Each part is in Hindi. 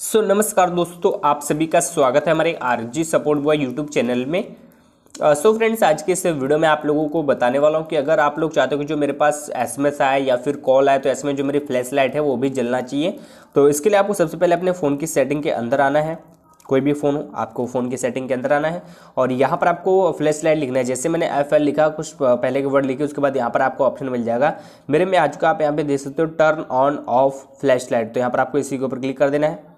सो so, नमस्कार दोस्तों आप सभी का स्वागत है हमारे RG support boy YouTube channel में सो uh, फ्रेंड्स so आज के इस वीडियो में आप लोगों को बताने वाला हूँ कि अगर आप लोग चाहते हो कि जो मेरे पास एसएमएस आए या फिर कॉल आए तो ऐसे जो मेरी फ्लैश लाइट है वो भी जलना चाहिए तो इसके लिए आपको सबसे पहले अपने फ़ोन की सेटिंग के अंदर आना है कोई भी फ़ोन हो आपको फ़ोन की सेटिंग के अंदर आना है और यहाँ पर आपको फ्लैश लाइट लिखना है जैसे मैंने एफ एल लिखा कुछ पहले के वर्ड लिखे उसके बाद यहाँ पर आपको ऑप्शन मिल जाएगा मेरे में आ चुका आप यहाँ पे देख सकते हो turn on off flash light तो यहाँ पर आपको इसी के ऊपर क्लिक कर देना है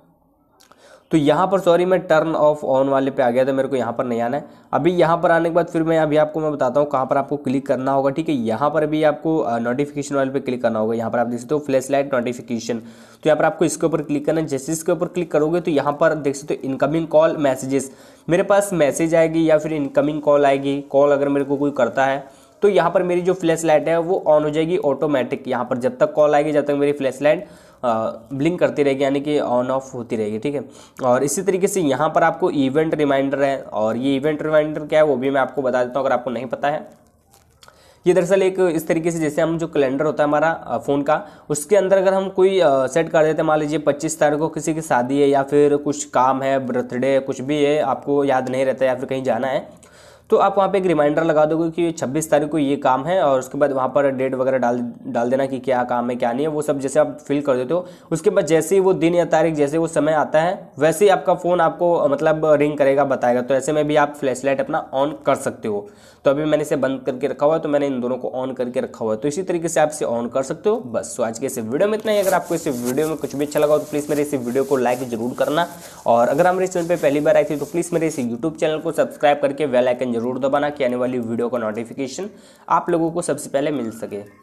तो यहाँ पर सॉरी मैं टर्न ऑफ ऑन वाले पे आ गया था मेरे को यहाँ पर नहीं आना है अभी यहाँ पर आने के बाद फिर मैं अभी आपको मैं बताता हूँ कहाँ पर आपको क्लिक करना होगा ठीक है यहाँ पर भी आपको नोटिफिकेशन वाले पे क्लिक करना होगा यहाँ पर आप देख सकते हो फ्लैश लाइट नोटिफिकेशन तो यहाँ पर आपको इसके ऊपर क्लिक करना है जैसे इसके ऊपर क्लिक करोगे तो यहाँ पर देख सकते हो इनकमिंग कॉल मैसेजेस मेरे पास मैसेज आएगी या फिर इनकमिंग कॉल आएगी कॉल अगर मेरे को कोई करता है तो यहाँ पर मेरी जो फ्लैश लाइट है वो ऑन हो जाएगी ऑटोमेटिक यहाँ पर जब तक कॉल आएगी जब तक मेरी फ्लैश लाइट ब्लिंक करती रहेगी यानी कि ऑन ऑफ होती रहेगी ठीक है और इसी तरीके से यहाँ पर आपको इवेंट रिमाइंडर है और ये इवेंट रिमाइंडर क्या है वो भी मैं आपको बता देता हूँ अगर आपको नहीं पता है ये दरअसल एक इस तरीके से जैसे हम जो कैलेंडर होता है हमारा फ़ोन का उसके अंदर अगर हम कोई सेट कर देते हैं मान लीजिए पच्चीस तारीख को किसी की शादी है या फिर कुछ काम है बर्थडे कुछ भी है आपको याद नहीं रहता या फिर कहीं जाना है तो आप वहाँ पे एक रिमाइंडर लगा दोगे कि छब्बीस तारीख को ये काम है और उसके बाद वहाँ पर डेट वगैरह डाल डाल देना कि क्या काम है क्या नहीं है वो सब जैसे आप फिल कर देते हो उसके बाद जैसे ही वो दिन या तारीख जैसे वो समय आता है वैसे ही आपका फ़ोन आपको मतलब रिंग करेगा बताएगा तो ऐसे में भी आप फ्लैश लाइट अपना ऑन कर सकते हो तो अभी मैंने इसे बंद करके रखा हुआ है तो मैंने इन दोनों को ऑन करके रखा हुआ है तो इसी तरीके से आप इसे ऑन कर सकते हो बस तो आज के इस वीडियो में इतना ही अगर आपको इस वीडियो में कुछ भी अच्छा लगा तो प्लीज़ मेरे इस वीडियो को लाइक जरूर करना और अगर हम मेरे चैनल पर पहली बार आई थी तो प्लीज़ मेरे इस यूट्यूब चैनल को सब्सक्राइब करके वेल जरूर ज़रूर दबाना कि आने वाली वीडियो का नोटिफिकेशन आप लोगों को सबसे पहले मिल सके